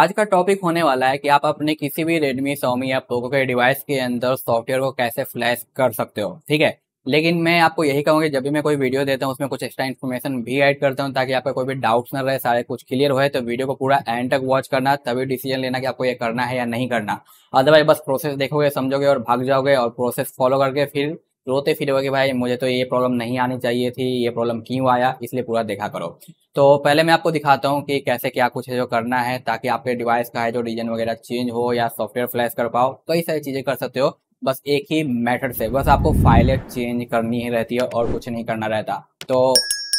आज का टॉपिक होने वाला है कि आप अपने किसी भी Redmi, Xiaomi या Poco के डिवाइस के अंदर सॉफ्टवेयर को कैसे फ्लैश कर सकते हो ठीक है लेकिन मैं आपको यही कहूँगी जब भी मैं कोई वीडियो देता हूँ उसमें कुछ एक्स्ट्रा इन्फॉर्मेशन भी ऐड करता हूँ ताकि आपका कोई भी डाउट्स न रहे सारे कुछ क्लियर हो तो वीडियो को पूरा एंड तक वॉच करना तभी डिसीजन लेना कि आपको ये करना है या नहीं करना अदरवाइज बस प्रोसेस देखोगे समझोगे और भाग जाओगे और प्रोसेस फॉलो करके फिर रोते फिर कि भाई मुझे तो ये प्रॉब्लम नहीं आनी चाहिए थी ये प्रॉब्लम क्यों आया इसलिए पूरा देखा करो तो पहले मैं आपको दिखाता हूँ कि कैसे क्या कुछ है जो करना है ताकि आपके डिवाइस का है जो रीजन वगैरह चेंज हो या सॉफ्टवेयर फ्लैश कर पाओ कई तो सारी चीज़ें कर सकते हो बस एक ही मेथड से बस आपको फाइलें चेंज करनी ही रहती है और कुछ नहीं करना रहता तो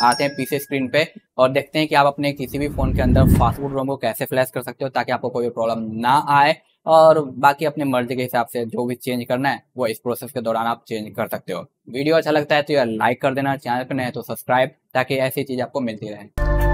आते हैं पीछे स्क्रीन पे और देखते हैं कि आप अपने किसी भी फोन के अंदर फास्टफूड रोम को कैसे फ्लैश कर सकते हो ताकि आपको कोई प्रॉब्लम ना आए और बाकी अपने मर्जी के हिसाब से जो भी चेंज करना है वो इस प्रोसेस के दौरान आप चेंज कर सकते हो वीडियो अच्छा लगता है तो यार लाइक कर देना चैनल पर नए तो सब्सक्राइब ताकि ऐसी चीज आपको मिलती रहे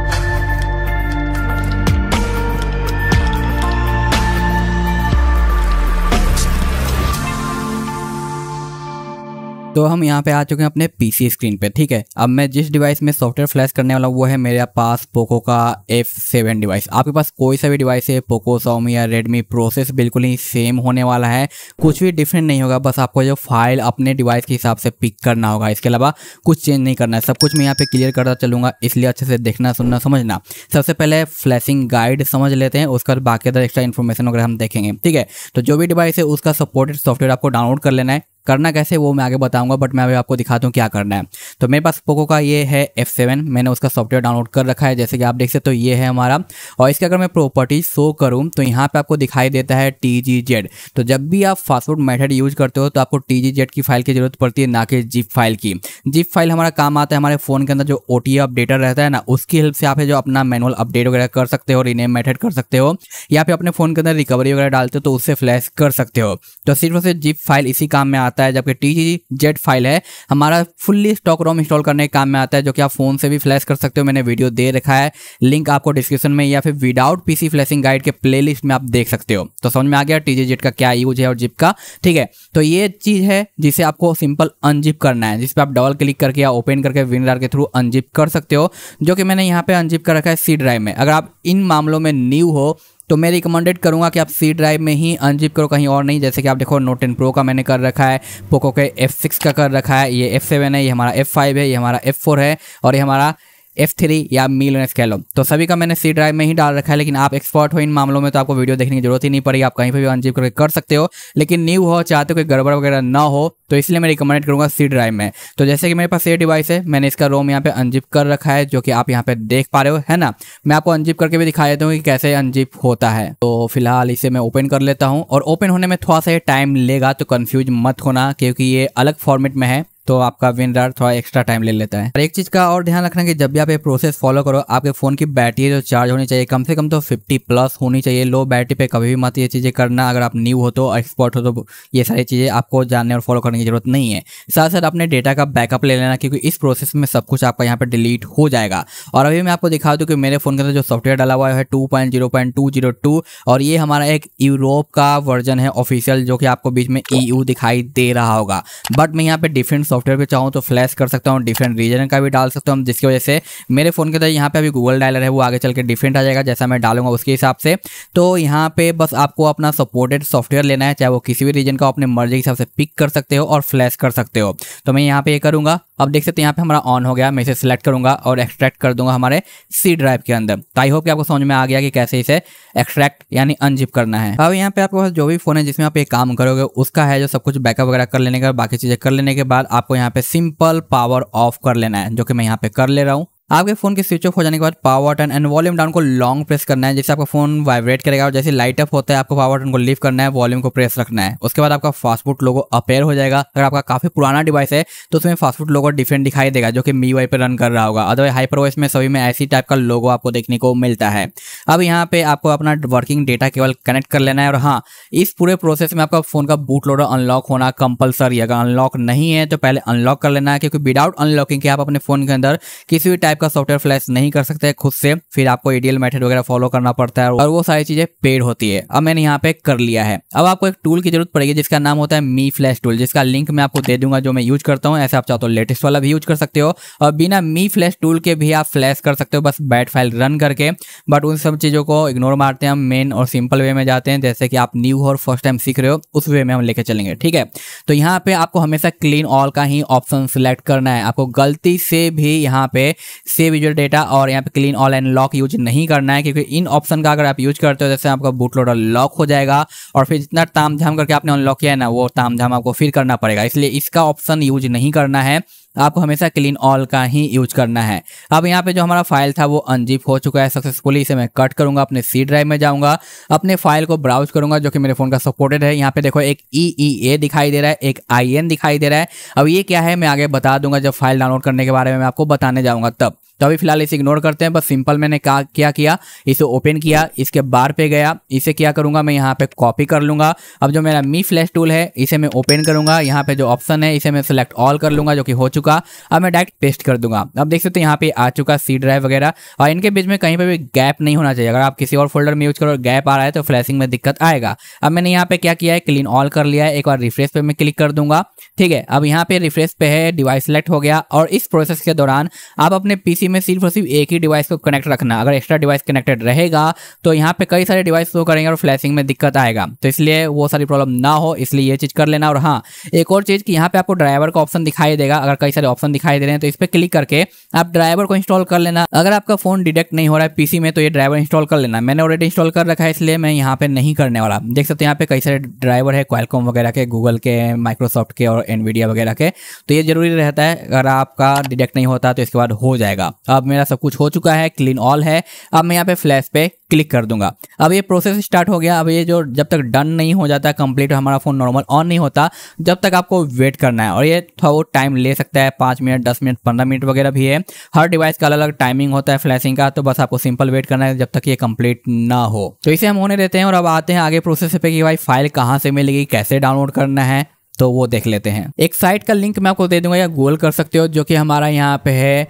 तो हम यहाँ पे आ चुके हैं अपने पीसी स्क्रीन पे ठीक है अब मैं जिस डिवाइस में सॉफ्टवेयर फ्लैश करने वाला वो है मेरे पास पोको का एफ सेवन डिवाइस आपके पास कोई सा भी डिवाइस है पोको सोमी या रेडमी प्रोसेस बिल्कुल ही सेम होने वाला है कुछ भी डिफरेंट नहीं होगा बस आपको जो फाइल अपने डिवाइस के हिसाब से पिक करना होगा इसके अलावा कुछ चेंज नहीं करना है सब कुछ मैं यहाँ पे क्लियर करता चलूंगा इसलिए अच्छे से देखना सुनना समझना सबसे पहले फ्लैशिंग गाइड समझ लेते हैं उसके बाद बाकी एक्स्ट्रा इन्फॉर्मेशन वगैरह हम देखेंगे ठीक है तो जो भी डिवाइस है उसका सपोर्टेड सॉफ्टवेयर आपको डाउनलोड कर लेना है करना कैसे वो मैं आगे बताऊँगा बट मैं अभी आपको दिखाता हूँ क्या करना है तो मेरे पास पोको का ये है एफ सेवन मैंने उसका सॉफ्टवेयर डाउनलोड कर रखा है जैसे कि आप देख सकते हो तो ये है हमारा और इसके अगर मैं प्रॉपर्टीज शो करूँ तो यहाँ पर आपको दिखाई देता है टी जी जेड तो जब भी आप फास्टफूड मैथड यूज करते हो तो आपको टी जी जेड की फाइल की जरूरत पड़ती है ना कि जिप फाइल की जिप फाइल हमारा काम आता है हमारे फ़ोन के अंदर जो ओ अपडेटर रहता है ना उसकी हेल्प से आप जो अपना मैनुअल अपडेट वगैरह कर सकते हो रिनेम मैथड कर सकते हो या फिर अपने फ़ोन के अंदर रिकवरी वगैरह डालते हो तो उससे फ्लैश कर सकते हो तो सिर्फ और सिर्फ जिप फाइल इसी काम में आता आता है जबकि टी जेड फाइल है हमारा फुल्ली स्टॉक रोम इंस्टॉल करने के काम में आता है जो कि आप फोन से भी फ्लैश कर सकते हो मैंने वीडियो दे रखा है लिंक आपको डिस्क्रिप्शन में या फिर विदाउट पीसी फ्लैशिंग गाइड के प्ले में आप देख सकते हो तो समझ में आ गया टी का क्या यूज है और जिप का ठीक है तो ये चीज़ है जिसे आपको सिंपल अनजिप करना है जिस पर आप डबल क्लिक करके या ओपन करके विनरार के थ्रू अनजिप कर सकते हो जो कि मैंने यहाँ पे अनजिप कर रखा है सी ड्राइव में अगर आप इन मामलों में न्यू हो तो मैं रिकमेंडेड करूँगा कि आप सी ड्राइव में ही अनजिप करो कहीं और नहीं जैसे कि आप देखो नोट टेन प्रो का मैंने कर रखा है पोको के एफ सिक्स का कर रखा है ये एफ सेवन है ये हमारा एफ फाइव है ये हमारा एफ फोर है और ये हमारा एफ थ्री या मील एन स्केलम तो सभी का मैंने सी ड्राइव में ही डाल रखा है लेकिन आप एक्सपर्ट हो इन मामलों में तो आपको वीडियो देखने की जरूरत ही नहीं पड़ी आप कहीं पर भी अनजिप करके कर सकते हो लेकिन न्यू हो चाहते हो कोई गड़बड़ वगैरह ना हो तो इसलिए मैं रिकमेंड करूंगा सी ड्राइव में तो जैसे कि मेरे पास ये डिवाइस है मैंने इसका रोम यहाँ पे अनजिप कर रखा है जो कि आप यहाँ पे देख पा रहे हो है ना मैं आपको अनजिप करके भी दिखा देता हूँ कि कैसे अनजिप होता है तो फिलहाल इसे मैं ओपन कर लेता हूँ और ओपन होने में थोड़ा सा ये टाइम लेगा तो कन्फ्यूज मत होना क्योंकि ये अलग फॉर्मेट में है तो आपका विनरार थोड़ा एक्स्ट्रा टाइम ले लेता है और एक चीज़ का और ध्यान रखना कि जब भी आप ये प्रोसेस फॉलो करो आपके फ़ोन की बैटरी जो चार्ज होनी चाहिए कम से कम तो 50 प्लस होनी चाहिए लो बैटरी पे कभी भी मत ये चीज़ें करना अगर आप न्यू हो तो एक्सपर्ट हो तो ये सारी चीज़ें आपको जानने और फॉलो करने की जरूरत नहीं है साथ साथ अपने डेटा का बैकअप ले लेना क्योंकि इस प्रोसेस में सब कुछ आपका यहाँ पर डिलीट हो जाएगा और अभी मैं आपको दिखा दूँ कि मेरे फ़ोन के अंदर जो सॉफ्टवेयर डाला हुआ है टू और ये हमारा एक यूरोप का वर्जन है ऑफिशियल जो कि आपको बीच में ई e दिखाई दे रहा होगा बट मैं यहाँ पे डिफरेंट सॉफ्टवेयर को चाहूँ तो फ्लैश कर सकता हूँ डिफरेंट रीजन का भी डाल सकता हूँ जिसकी वजह से मेरे फ़ोन के अंदर यहाँ पे अभी गूगल डायलर है वो आगे चल के डिफरेंट आ जाएगा जैसा मैं डालूंगा उसके हिसाब से तो यहाँ पे बस आपको अपना सपोर्टेड सॉफ्टवेयर लेना है चाहे वो किसी भी रीजन का अपने मर्जी के हिसाब से पिक कर सकते हो और फ्लैश कर सकते हो तो मैं यहाँ पे ये करूँगा अब देख सकते हैं यहाँ पे हमारा ऑन हो गया मैं इसे सिलेक्ट करूँगा और एक्सट्रैक्ट कर दूंगा हमारे सी ड्राइव के अंदर तो आई होप कि आपको समझ में आ गया कि कैसे इसे एक्सट्रैक्ट यानी अनजिप करना है अब यहाँ पे आपके पास जो भी फोन है जिसमें आप ये काम करोगे उसका है जो सब कुछ बैकअप वगैरह कर लेने के बाकी चीज़ें कर लेने के बाद आपको यहाँ पे सिंपल पावर ऑफ कर लेना है जो कि मैं यहाँ पे कर ले रहा हूँ आपके फोन के स्विच ऑफ हो जाने के बाद power button and volume down को लॉन्ग प्रेस करना है जैसे आपका फोन वाइब्रेट करेगा और जैसे लाइट अप होता है आपको पावर बटन को लिफ्ट करना है वॉल्यूम को प्रेस रखना है उसके बाद आपका फास्टफूड लोगो अपेयर हो जाएगा अगर आपका काफी पुराना डिवाइस है तो उसमें फास्टफूड लोगो डिफरेंट दिखाई देगा जो कि मी वाई पर रन कर रहा होगा अदरवाइज हाइपर वॉइस में सभी में ऐसी टाइप का लोगो आपको देखने को मिलता है अब यहाँ पे आपको अपना वर्किंग डेटा केवल कनेक्ट कर लेना है और हाँ इस पूरे प्रोसेस में आपका फोन का बूट लोडर अनलॉक होना कंपलसरी अगर अनलॉक नहीं है तो पहले अनलॉक कर लेना है क्योंकि विदाउट अनलॉकिंग के आप अपने फोन के अंदर किसी भी टाइप का सॉफ्टवेयर फ्लैश नहीं कर सकते खुद से फिर आपको एडीएल मेथड वगैरह फॉलो करना पड़ता है और वो सारी चीजें पेड होती है अब मैंने यहाँ पे कर लिया है अब आपको एक टूल की जरूरत पड़ेगी जिसका नाम होता है मी फ्लैश टूल जिसका लिंक मैं आपको दे दूंगा जो मैं यूज करता हूँ ऐसे आप चाहते हो लेटेस्ट वाला भी यूज कर सकते हो और बिना मी फ्लैश टूल के भी आप फ्लैश कर सकते हो बस बैट फाइल रन करके बट उन सब चीज़ों को इग्नोर मारते हैं हम मेन और सिंपल वे में जाते हैं जैसे कि आप न्यू और फर्स्ट टाइम सीख रहे हो उस वे में हम लेके चलेंगे ठीक है तो यहाँ पे आपको हमेशा क्लीन ऑल का ही ऑप्शन सिलेक्ट करना है आपको गलती से भी यहाँ पे सेव यूजर डेटा और यहाँ पे clean all and lock use नहीं करना है क्योंकि इन ऑप्शन का अगर आप यूज करते हो जैसे आपका बूट लोडर लॉक हो जाएगा और फिर जितना ताम करके आपने अनलॉक किया है ना वो ताम आपको फिर करना पड़ेगा इसलिए इसका ऑप्शन यूज नहीं करना है आपको हमेशा क्लीन ऑल का ही यूज करना है अब यहाँ पे जो हमारा फाइल था वो अनजिप हो चुका है सक्सेसफुली इसे मैं कट करूंगा अपने सी ड्राइव में जाऊंगा अपने फाइल को ब्राउज करूंगा जो कि मेरे फोन का सपोर्टेड है यहाँ पे देखो एक ई e ए e दिखाई दे रहा है एक आई एन दिखाई दे रहा है अब ये क्या है मैं आगे बता दूंगा जब फाइल डाउनलोड करने के बारे में मैं आपको बताने जाऊंगा तब तो अभी फिलहाल इसे इग्नोर करते हैं बस सिंपल मैंने का क्या किया इसे ओपन किया इसके बार पे गया इसे क्या करूंगा मैं यहाँ पे कॉपी कर लूंगा अब जो मेरा मी फ्लैश टूल है इसे मैं ओपन करूंगा यहाँ पे जो ऑप्शन है इसे मैं सिलेक्ट ऑल कर लूंगा जो कि हो चुका अब मैं डायरेक्ट पेस्ट कर दूंगा अब देख सकते हो यहाँ पे आ चुका सी ड्राइव वगैरह और इनके बीच में कहीं पर भी गैप नहीं होना चाहिए अगर आप किसी और फोल्डर में यूज करो गैप आ रहा है तो फ्लैशिंग में दिक्कत आएगा अब मैंने यहाँ पे क्या किया है क्लीन ऑल कर लिया है एक बार रिफ्रेश पे मैं क्लिक कर दूंगा ठीक है अब यहाँ पे रिफ्रेश पे है डिवाइस सेलेक्ट हो गया और इस प्रोसेस के दौरान आप अपने पीसी में सिर्फ और सिर्फ एक ही डिवाइस को कनेक्ट रखना अगर एक्स्ट्रा डिवाइस कनेक्टेड रहेगा तो यहाँ पे कई सारे डिवाइस शो करेंगे और फ्लैशिंग में दिक्कत आएगा तो इसलिए वो सारी प्रॉब्लम ना हो इसलिए ये चीज़ कर लेना और हाँ एक और चीज़ कि यहाँ पे आपको ड्राइवर का ऑप्शन दिखाई देगा अगर कई सारे ऑप्शन दिखाई दे रहे हैं तो इस पर क्लिक करके आप ड्राइवर को इंस्टॉल कर लेना अगर आपका फोन डिटेक्ट नहीं हो रहा है पीसी में तो ये ड्राइवर इंस्टॉल कर लेना मैंने ऑलरेडी इंस्टॉल कर रखा है इसलिए मैं यहाँ पे नहीं करने वाला देख सकते यहाँ पे कई सारे ड्राइवर है क्वालकॉम वगैरह के गूगल के माइक्रोसॉफ्ट के और एनवीडिया वगैरह के तो ये जरूरी रहता है अगर आपका डिटेक्ट नहीं होता तो इसके बाद हो जाएगा अब मेरा सब कुछ हो चुका है क्लीन ऑल है अब मैं यहाँ पे फ्लैश पे क्लिक कर दूंगा अब ये प्रोसेस स्टार्ट हो गया अब ये जो जब तक डन नहीं हो जाता कंप्लीट हमारा फ़ोन नॉर्मल ऑन नहीं होता जब तक आपको वेट करना है और ये थोड़ा वो टाइम ले सकता है पाँच मिनट दस मिनट पंद्रह मिनट वगैरह भी है हर डिवाइस का अलग अलग टाइमिंग होता है फ्लैशिंग का तो बस आपको सिंपल वेट करना है जब तक ये कंप्लीट ना हो तो इसे हम होने देते हैं और अब आते हैं आगे प्रोसेस पे कि भाई फाइल कहाँ से मिलेगी कैसे डाउनलोड करना है तो वो देख लेते हैं एक साइट का लिंक मैं आपको दे दूंगा या गूगल कर सकते हो जो कि हमारा यहाँ पे है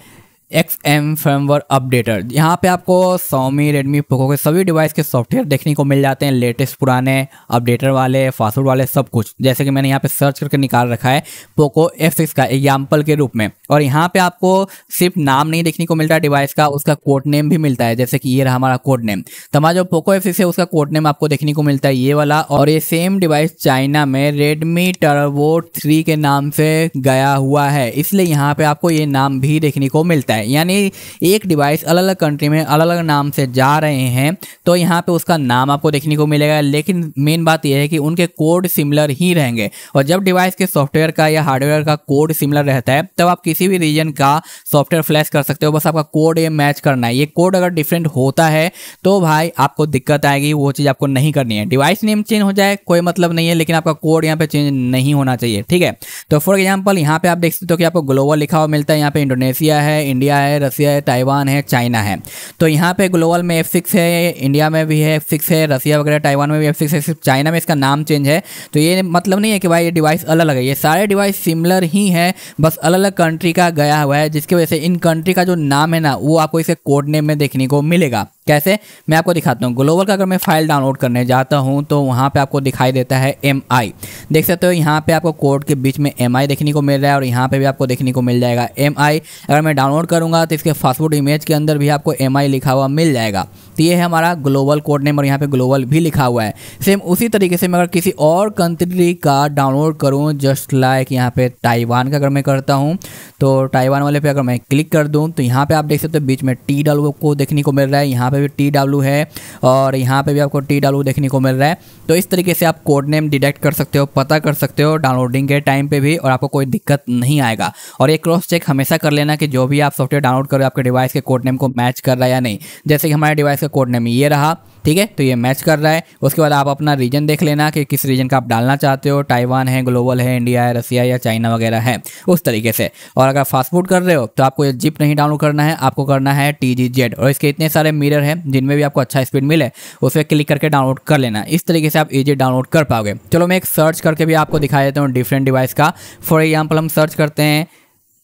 एक्स एम फर्मवर अपडेटर यहाँ पे आपको सोमी रेडमी पोको के सभी डिवाइस के सॉफ्टवेयर देखने को मिल जाते हैं लेटेस्ट पुराने अपडेटर वाले फास्टवर्ड वाले सब कुछ जैसे कि मैंने यहाँ पे सर्च करके निकाल रखा है पोको एफ सिक्स का एग्जाम्पल के रूप में और यहाँ पे आपको सिर्फ नाम नहीं देखने को मिलता है डिवाइस का उसका कोड नेम भी मिलता है जैसे कि ये रहा हमारा कोड नेम तो हमारा जो पोको एफ है उसका कोड नेम आपको देखने को मिलता है ये वाला और ये सेम डिवाइस चाइना में रेडमी टर्वो थ्री के नाम से गया हुआ है इसलिए यहाँ पे आपको ये नाम भी देखने को मिलता है है यानी एक डिवाइस अलग अलग कंट्री में अलग अलग नाम से जा रहे हैं तो यहाँ पे उसका नाम आपको देखने को मिलेगा लेकिन मेन बात यह है कि उनके कोड सिमिलर ही रहेंगे और जब डिवाइस के सॉफ्टवेयर का या हार्डवेयर का कोड सिमिलर रहता है तब आप किसी भी रीजन का सॉफ्टवेयर फ्लैश कर सकते हो बस आपका कोड ये मैच करना है ये कोड अगर डिफरेंट होता है तो भाई आपको दिक्कत आएगी वो चीज़ आपको नहीं करनी है डिवाइस नेम चेंज हो जाए कोई मतलब नहीं है लेकिन आपका कोड यहाँ पे चेंज नहीं होना चाहिए ठीक है तो फॉर एग्जाम्पल यहाँ पे आप देख सकते हो कि आपको ग्लोबल लिखा हुआ मिलता है यहाँ पे इंडोनेशिया है इंडिया कोरिया है रसिया है ताइवान है चाइना है तो यहाँ पे ग्लोबल में एफ सिक्स है इंडिया में भी है एफ सिक्स है रसिया वगैरह ताइवान में भी एफ सिक्स है सिर्फ चाइना में इसका नाम चेंज है तो ये मतलब नहीं है कि भाई ये डिवाइस अलग अलग है ये सारे डिवाइस सिमिलर ही है बस अलग अलग कंट्री का गया हुआ है जिसकी वजह से इन कंट्री का जो नाम है ना वो आपको इसे कोडनेम में देखने को मिलेगा कैसे मैं आपको दिखाता हूँ ग्लोबल का अगर मैं फाइल डाउनलोड करने जाता हूँ तो वहाँ पे आपको दिखाई देता है एम आई देख सकते हो यहाँ पे आपको कोड के बीच में एम आई देखने को मिल रहा है और यहाँ पे भी आपको देखने को मिल जाएगा एम आई अगर मैं डाउनलोड करूँगा तो इसके फास्टफूड इमेज के अंदर भी आपको एम आई लिखा हुआ मिल जाएगा तो ये है हमारा ग्लोबल कोड नेम और यहाँ पे ग्लोबल भी लिखा हुआ है सेम उसी तरीके से मैं अगर किसी और कंट्री का डाउनलोड करूँ जस्ट लाइक यहाँ पे ताइवान का अगर मैं करता हूँ तो ताइवान वाले पे अगर मैं क्लिक कर दूँ तो यहाँ पे आप देख सकते हो तो बीच में टी डब्ल्यू को देखने को मिल रहा है यहाँ पे भी टी डब्ल्यू है और यहाँ पे भी आपको टी डब्ल्यू देखने को मिल रहा है तो इस तरीके से आप कोड नेम डिटेक्ट कर सकते हो पता कर सकते हो डाउनलोडिंग के टाइम पे भी और आपको कोई दिक्कत नहीं आएगा और ये क्रॉस चेक हमेशा कर लेना कि जो भी आप सॉफ्टवेयर डाउनलोड करो आपके डिवाइस के कोड नेम को मैच कर रहा है या नहीं जैसे कि हमारे डिवाइस कोड नेम ये रहा ठीक है तो ये मैच कर रहा है उसके बाद आप अपना रीजन देख लेना कि किस रीजन का आप डालना चाहते हो ताइवान है ग्लोबल है इंडिया है रसिया या चाइना वगैरह है उस तरीके से और अगर फास्ट फूड कर रहे हो तो आपको ये जिप नहीं डाउनलोड करना है आपको करना है टी जी जेड और इसके इतने सारे मिरर हैं जिनमें भी आपको अच्छा स्पीड मिले उस पर क्लिक करके डाउनलोड कर लेना इस तरीके से आप ईजी डाउनलोड कर पाओगे चलो मैं एक सर्च करके भी आपको दिखा देता हूँ डिफरेंट डिवाइस का फॉर एग्जाम्पल हम सर्च करते हैं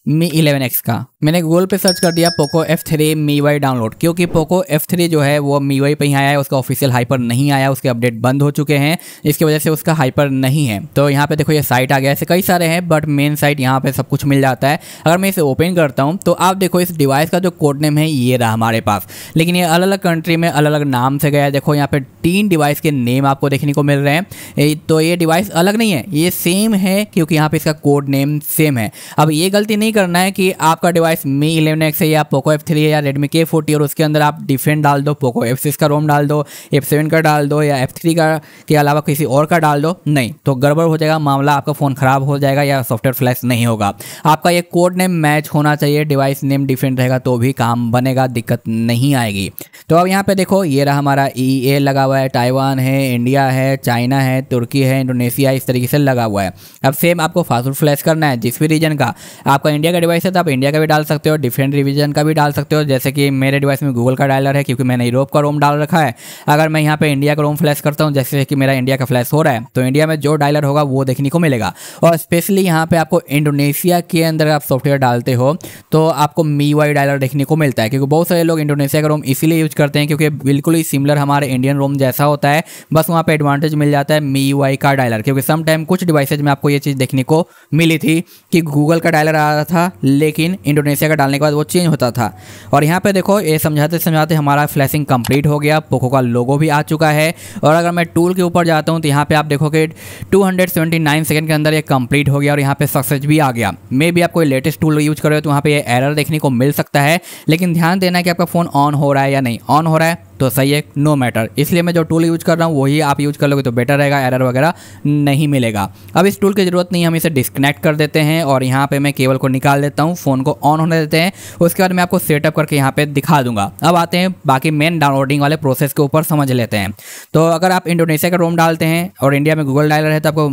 मी इलेवन एक्स का मैंने गूगल पे सर्च कर दिया पोको एफ थ्री मी वाई डाउनलोड क्योंकि पोको एफ थ्री जो है वो मी वाई पर ही आया है उसका ऑफिशियल हाइपर नहीं आया उसके अपडेट बंद हो चुके हैं इसकी वजह से उसका हाइपर नहीं है तो यहाँ पे देखो ये साइट आ गया ऐसे कई सारे हैं बट मेन साइट यहाँ पे सब कुछ मिल जाता है अगर मैं इसे ओपन करता हूँ तो आप देखो इस डिवाइस का जो कोड नेम है ये रहा हमारे पास लेकिन ये अलग अलग कंट्री में अलग अलग नाम से गया देखो यहाँ पर तीन डिवाइस के नेम आपको देखने को मिल रहे हैं तो ये डिवाइस अलग नहीं है ये सेम है क्योंकि यहाँ पर इसका कोड नेम सेम है अब ये गलती नहीं करना है कि आपका डिवाइस मी इलेवन एक्स है या पोको एफ थ्री है या रेडमी के फोर्टी और उसके अंदर आप डिफेंड डाल दो पोको एफ सिक्स का रोम डाल दो एफ सेवन का डाल दो या एफ थ्री का के अलावा किसी और का डाल दो नहीं तो गड़बड़ हो जाएगा मामला आपका फ़ोन ख़राब हो जाएगा या सॉफ्टवेयर फ्लैश नहीं होगा आपका ये कोड नेम मैच होना चाहिए डिवाइस नेम डिफरेंट रहेगा तो भी काम बनेगा दिक्कत नहीं आएगी तो अब यहाँ पे देखो ये रहा हमारा ई e ए लगा हुआ है ताइवान है इंडिया है चाइना है तुर्की है इंडोनेशिया इस तरीके से लगा हुआ है अब सेम आपको फास्ट फ्लैश करना है जिस भी रीजन का आपका इंडिया का डिवाइस है तो आप इंडिया का भी डाल सकते हो डिफरेंट रिविजन का भी डाल सकते हो जैसे कि मेरे डिवाइस में गूगल का डायलर है क्योंकि मैंने यूरोप का रोम डाल रखा है अगर मैं यहाँ पर इंडिया का रोम फ्लैश करता हूँ जैसे कि मेरा इंडिया का फ्लैश हो रहा है तो इंडिया में जो डायलर होगा वो देखने को मिलेगा और स्पेशली यहाँ पर आपको इंडोनेशिया के अंदर आप सॉफ्टवेयर डालते हो तो आपको मी वाई डायलर देखने को मिलता है क्योंकि बहुत सारे लोग इंडोनेशिया का रोम इसीलिए यूज करते हैं क्योंकि बिल्कुल ही सिमिलर हमारे इंडियन रोम जैसा होता है बस वहाँ पर एडवांटेज मिल जाता है मी का डायलर क्योंकि सम टाइम कुछ डिवाइसेज में आपको ये चीज़ देखने को मिली थी कि गूगल का डायलर आ रहा था लेकिन इंडोनेशिया का डालने के बाद वो चेंज होता था और यहाँ पर देखो ये समझाते समझाते हमारा फ्लैशिंग कंप्लीट हो गया पोखो का लोगो भी आ चुका है और अगर मैं टूल के ऊपर जाता हूँ तो यहाँ पर आप देखो कि 279 सेकंड के अंदर ये कंप्लीट हो गया और यहाँ पे सक्सेस भी आ गया मे भी आप कोई लेटेस्ट टूल यूज कर रहे हो तो वहाँ पे ये एरर देखने को मिल सकता है लेकिन ध्यान देना है कि आपका फ़ोन ऑन हो रहा है या नहीं ऑन हो रहा है तो सही है नो मैटर इसलिए मैं जो टूल यूज़ कर रहा हूँ वही आप यूज़ कर लोगे तो बेटर रहेगा एरर वगैरह नहीं मिलेगा अब इस टूल की ज़रूरत नहीं हम इसे डिस्कनेक्ट कर देते हैं और यहाँ पे मैं केबल को निकाल देता हूँ फ़ोन को ऑन होने देते हैं उसके बाद मैं आपको सेटअप करके यहाँ पे दिखा दूंगा अब आते हैं बाकी मेन डाउनलोडिंग वाले प्रोसेस के ऊपर समझ लेते हैं तो अगर आप इंडोनेशिया का रोम डालते हैं और इंडिया में गूगल डायलर है तो आपको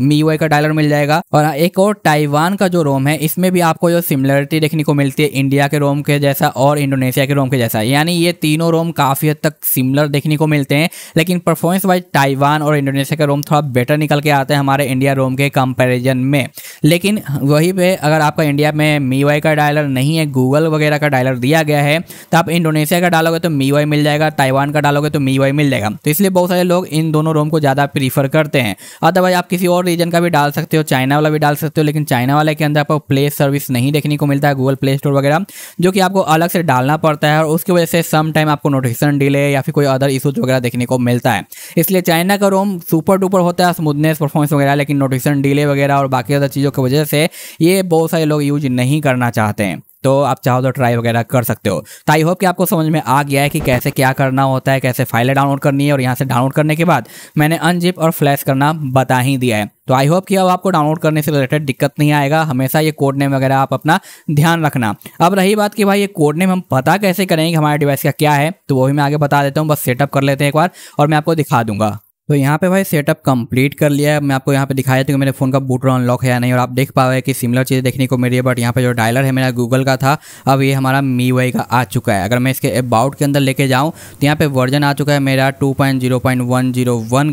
मी का डायलर मिल जाएगा और एक और ताइवान का जो रोम है इसमें भी आपको जो सिमिलरिटी देखने को मिलती है इंडिया के रोम के जैसा और इंडोनेशिया के रोम के जैसा यानी ये तीनों रोम काफ़ी हद तक सिमिलर देखने को मिलते हैं लेकिन परफॉर्मेंस वाइज ताइवान और इंडोनेशिया के रोम थोड़ा बेटर निकल के आते हैं हमारे इंडिया रोम के कंपेरिजन में लेकिन वहीं पर अगर आपका इंडिया में मी का डायलर नहीं है गूगल वगैरह का डायलर दिया गया है तो आप इंडोनेशिया का डालोगे तो मी मिल जाएगा ताइवान का डालोगे तो मी मिल जाएगा तो इसलिए बहुत सारे लोग इन दोनों रोम को ज़्यादा प्रीफर करते हैं अदरवाइज आप किसी और और रीजन का भी डाल सकते हो चाइना वाला भी डाल सकते हो लेकिन चाइना वाले के अंदर आपको प्ले सर्विस नहीं देखने को मिलता है गूगल प्ले स्टोर वगैरह जो कि आपको अलग से डालना पड़ता है और उसकी वजह से सम टाइम आपको नोटिफिकेशन डिले या फिर कोई अदर इशूज वगैरह देखने को मिलता है इसलिए चाइना का रोम सुपर डुपर होता है स्मूथनेस परफॉर्मेंस वगैरह लेकिन नोटिफिकेशन डिले वगैरह और बाकी अदर चीज़ों की वजह से ये बहुत सारे लोग यूज नहीं करना चाहते हैं तो आप चाहो तो ट्राई वगैरह कर सकते हो तो आई होप कि आपको समझ में आ गया है कि कैसे क्या करना होता है कैसे फाइलें डाउनलोड करनी है और यहाँ से डाउनलोड करने के बाद मैंने अनजिप और फ्लैश करना बता ही दिया है तो आई होप कि अब आपको डाउनलोड करने से रिलेटेड दिक्कत नहीं आएगा हमेशा ये कोड नेम वगैरह आप अपना ध्यान रखना अब रही बात कि भाई ये कोड नेम हम पता कैसे करेंगे हमारे डिवाइस का क्या है तो वो भी मैं आगे बता देता हूँ बस सेटअप कर लेते हैं एक बार और मैं आपको दिखा दूंगा तो यहाँ पे भाई सेटअप कंप्लीट कर लिया है मैं आपको यहाँ पे दिखाया था कि मेरे फ़ोन का बूटर अनलॉक है या नहीं और आप देख पा रहे हैं कि सिमिलर चीज़ देखने को मिली है बट यहाँ पे जो डायलर है मेरा गूगल का था अब ये हमारा मी वाई का आ चुका है अगर मैं इसके अबाउट के अंदर लेके जाऊँ तो यहाँ पे वर्जन आ चुका है मेरा टू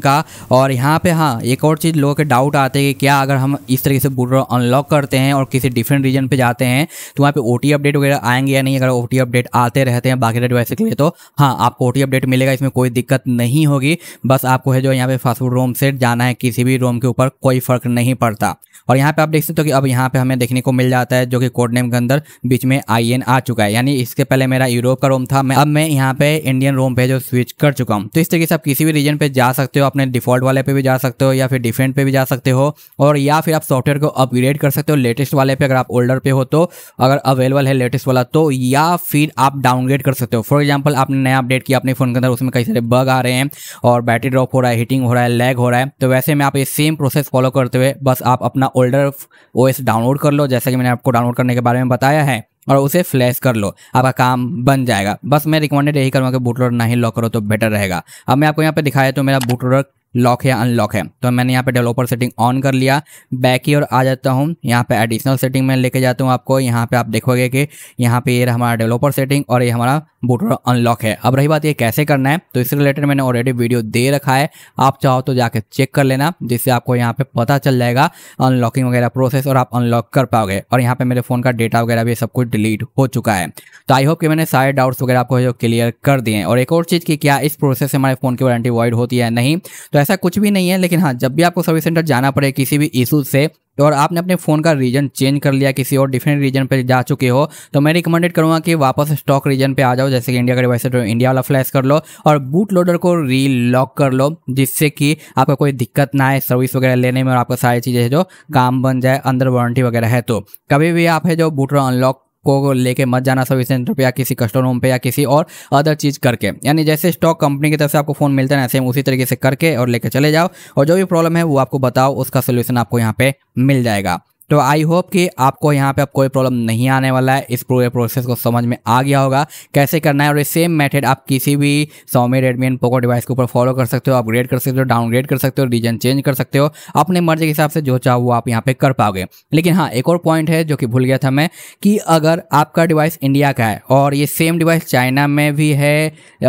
का और यहाँ पर हाँ एक और चीज़ लोगों के डाउट आते हैं कि क्या अगर हम इस तरीके से बूटर अनलॉक करते हैं और किसी डिफरेंट रीजन पर जाते हैं तो वहाँ पर ओ अपडेट वगैरह आएंगे या नहीं अगर ओ अपडेट आते रहते हैं बाकी डिवाइस के लिए तो हाँ आपको ओ अपडेट मिलेगा इसमें कोई दिक्कत नहीं होगी बस आपको जो यहाँ पे फास्ट फूड रोम से जाना है किसी भी रोम के ऊपर कोई फर्क नहीं पड़ता और यहाँ पे आप देख सकते हो कि अब यहाँ पे हमें देखने को मिल जाता है जो कि कोड नेम के अंदर बीच में आई एन आ चुका है यानी इसके पहले मेरा यूरोप का रोम था मैं अब मैं यहाँ पे इंडियन रोम पे जो स्विच कर चुका हूँ तो इस तरीके से आप किसी भी रीजन पे जा सकते हो अपने डिफॉल्ट वाले पे भी जा सकते हो या फिर डिफेंट पे भी जा सकते हो और या फिर आप सॉफ्टवेयर को अपग्रेड कर सकते हो लेटेस्ट वाले पे अगर आप ओल्डर पे हो तो अगर अवेलेबल है लेटेस्ट वाला तो या फिर आप डाउनग्रेड कर सकते हो फॉर एग्जाम्पल आपने नया अपडेट किया अपने फ़ोन के अंदर उसमें कई सारे बग आ रहे हैं और बैटरी ड्रॉप हो रहा है हीटिंग हो रहा है लैग हो रहा है तो वैसे में आप ये सेम प्रोसेस फॉलो करते हुए बस आप अपना अपना ओल्डर ओ डाउनलोड कर लो जैसा कि मैंने आपको डाउनलोड करने के बारे में बताया है और उसे फ्लैश कर लो आपका काम बन जाएगा बस मैं रिकमेंडेड यही करूँगा कि बूट लोडर ना ही लॉक करो तो बेटर रहेगा अब मैं आपको यहाँ पे दिखाया तो मेरा बूट लोडर लॉक है या अनलॉक है तो मैंने यहाँ पे डेवलपर सेटिंग ऑन कर लिया बैक ही और आ जाता हूँ यहाँ पे एडिशनल सेटिंग में लेके जाता हूँ आपको यहाँ पे आप देखोगे कि यहाँ पे ये हमारा डेवलपर सेटिंग और ये हमारा बूटर अनलॉक है अब रही बात ये कैसे करना है तो इससे रिलेटेड मैंने ऑलरेडी वीडियो दे रखा है आप चाहो तो जाके चेक कर लेना जिससे आपको यहाँ पे पता चल जाएगा अनलॉकिंग वगैरह प्रोसेस और आप अनलॉक कर पाओगे और यहाँ पे मेरे फ़ोन का डेटा वगैरह भी सब कुछ डिलीट हो चुका है तो आई होप कि मैंने सारे डाउट्स वगैरह आपको जो क्लियर कर दिए और एक और चीज़ की क्या इस प्रोसेस से हमारे फ़ोन की वारंटी वाइड होती है नहीं तो वैसा कुछ भी नहीं है लेकिन हाँ जब भी आपको सर्विस सेंटर जाना पड़े किसी भी इशू से तो और आपने अपने फ़ोन का रीजन चेंज कर लिया किसी और डिफरेंट रीजन पे जा चुके हो तो मैं रिकमेंडेड करूँगा कि वापस स्टॉक रीजन पे आ जाओ जैसे कि इंडिया का डिवाइस है तो इंडिया वाला फ्लैश कर लो और बूट लोडर को रीलॉक कर लो जिससे कि आपका कोई दिक्कत ना आए सर्विस वगैरह लेने में और आपका सारी चीज़ें जो काम बन जाए अंदर वारंटी वगैरह है तो कभी भी आप है जो बूट अनलॉक को लेके मत जाना सर्विस सेंटर पे या किसी कस्टमर रूम पे या किसी और अदर चीज़ करके यानी जैसे स्टॉक कंपनी की तरफ से आपको फ़ोन मिलता है सेम उसी तरीके से करके और लेके चले जाओ और जो भी प्रॉब्लम है वो आपको बताओ उसका सोल्यूशन आपको यहाँ पे मिल जाएगा तो आई होप कि आपको यहाँ पे अब कोई प्रॉब्लम नहीं आने वाला है इस पूरे प्रोसेस को समझ में आ गया होगा कैसे करना है और ये सेम मेथड आप किसी भी Xiaomi Redmi and Poco device के ऊपर फॉलो कर सकते हो अपग्रेड कर सकते हो डाउनग्रेड कर सकते हो रीजन चेंज कर सकते हो अपने मर्जी के हिसाब से जो चाहो वो आप यहाँ पे कर पाओगे लेकिन हाँ एक और पॉइंट है जो कि भूल गया था मैं कि अगर आपका डिवाइस इंडिया का है और ये सेम डिवाइस चाइना में भी है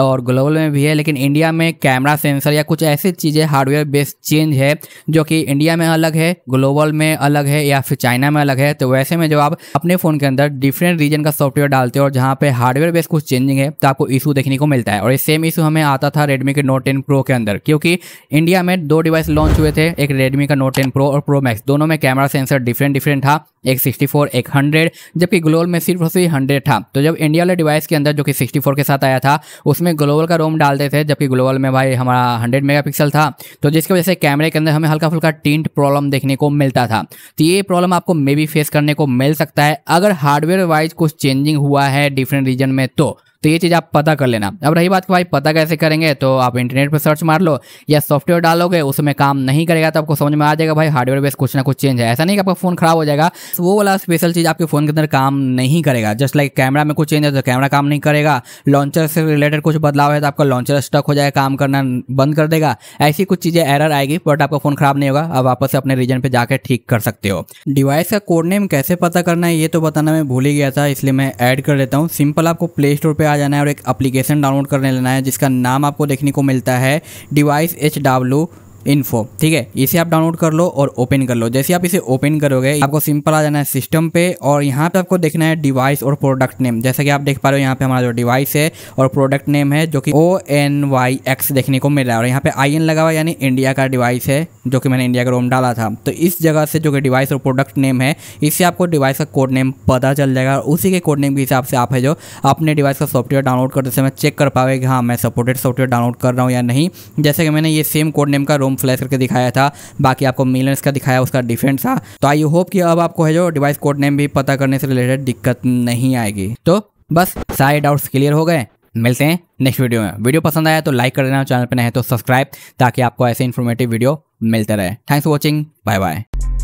और ग्लोबल में भी है लेकिन इंडिया में कैमरा सेंसर या कुछ ऐसी चीज़ें हार्डवेयर बेस्ड चेंज है जो कि इंडिया में अलग है ग्लोबल में अलग है या चाइना में अलग है तो वैसे में जब आप अपने फोन के अंदर डिफरेंट रीजन का सॉफ्टवेयर डालते हो और जहाँ पे हार्डवेयर बेस कुछ चेंजिंग है तो आपको इशू देखने को मिलता है और सेम इशू हमें आता था रेडमी के नोट टेन प्रो के अंदर क्योंकि इंडिया में दो डिवाइस लॉन्च हुए थे एक रेडमी का नोट टेन प्रो और प्रो मैक्स दोनों में कैमरा सेंसर डिफरेंट डिफरेंट था एक सिक्सटी फोर एक हंड्रेड जबकि ग्लोबल में सिर्फ और सिर्फ हंड्रेड था तो जब इंडिया वाले डिवाइस के अंदर जो कि सिक्सटी फोर के साथ आया था उसमें ग्लोबल का रोम डालते थे जबकि ग्लोबल में भाई हमारा हंड्रेड मेगापिक्सल था तो जिसकी वजह से कैमरे के अंदर हमें हल्का फुल्का टिंट प्रॉब्लम देखने को मिलता था तो ये प्रॉब्लम आपको मे बी फेस करने को मिल सकता है अगर हार्डवेयर वाइज कुछ चेंजिंग हुआ है डिफरेंट रीजन में तो तो ये चीज़ आप पता कर लेना अब रही बात कि भाई पता कैसे करेंगे तो आप इंटरनेट पर सर्च मार लो या सॉफ्टवेयर डालोगे उसमें काम नहीं करेगा तो आपको समझ में आ जाएगा भाई हार्डवेयर बेस कुछ ना कुछ चेंज है ऐसा नहीं कि आपका फ़ोन खराब हो जाएगा तो वो वाला स्पेशल चीज़ आपके फ़ोन के अंदर काम नहीं करेगा जस्ट लाइक कैमरा में कुछ चेंज है तो कैमरा काम नहीं करेगा लॉन्चर से रिलेटेड कुछ बदलाव है तो आपका लॉन्चर स्टक हो जाएगा काम करना बंद कर देगा ऐसी कुछ चीज़ें एरर आएगी बट आपका फ़ोन खराब नहीं होगा आप वापस अपने रीजन पर जाकर ठीक कर सकते हो डिवाइस का कोड नेम कैसे पता करना है ये तो बताना मैं भूल ही गया था इसलिए मैं ऐड कर लेता हूँ सिंपल आपको प्ले स्टोर पर आ जाना है और एक एप्लीकेशन डाउनलोड करने लेना है जिसका नाम आपको देखने को मिलता है डिवाइस एच डब्ल्यू इन्फो ठीक है इसे आप डाउनलोड कर लो और ओपन कर लो जैसे आप इसे ओपन करोगे आपको सिंपल आ जाना है सिस्टम पे और यहाँ पे आपको देखना है डिवाइस और प्रोडक्ट नेम जैसा कि आप देख पा रहे हो यहाँ पे हमारा जो डिवाइस है और प्रोडक्ट नेम है जो कि ओ एन वाई एक्स देखने को मिल रहा है और यहाँ पे आई एन लगा हुआ यानी इंडिया का डिवाइस है जो कि मैंने इंडिया का रोम डाला था तो इस जगह से जो कि डिवाइस और प्रोडक्ट नेम है इससे आपको डिवाइस का कोड नेम पता चल जाएगा और उसी के कोड नेम के हिसाब से आप है जो अपने डिवाइस का सॉफ्टवेयर डाउनलोड करते समय चेक कर पाओगे कि हाँ मैं सपोर्टेड सॉफ्टवेयर डाउनलोड कर रहा हूँ या नहीं जैसे कि मैंने ये सेम कोड नेम का रोम आपको फ्लैश करके दिखाया था बाकी आपको मिलियंस का दिखाया उसका डिफेंस था तो आई होप कि अब आपको है जो डिवाइस कोड नेम भी पता करने से रिलेटेड दिक्कत नहीं आएगी तो बस सारे डाउट्स क्लियर हो गए मिलते हैं नेक्स्ट वीडियो में वीडियो पसंद आया तो लाइक कर देना चैनल पर नहीं तो सब्सक्राइब ताकि आपको ऐसे इन्फॉर्मेटिव वीडियो मिलते रहे thanks for watching bye bye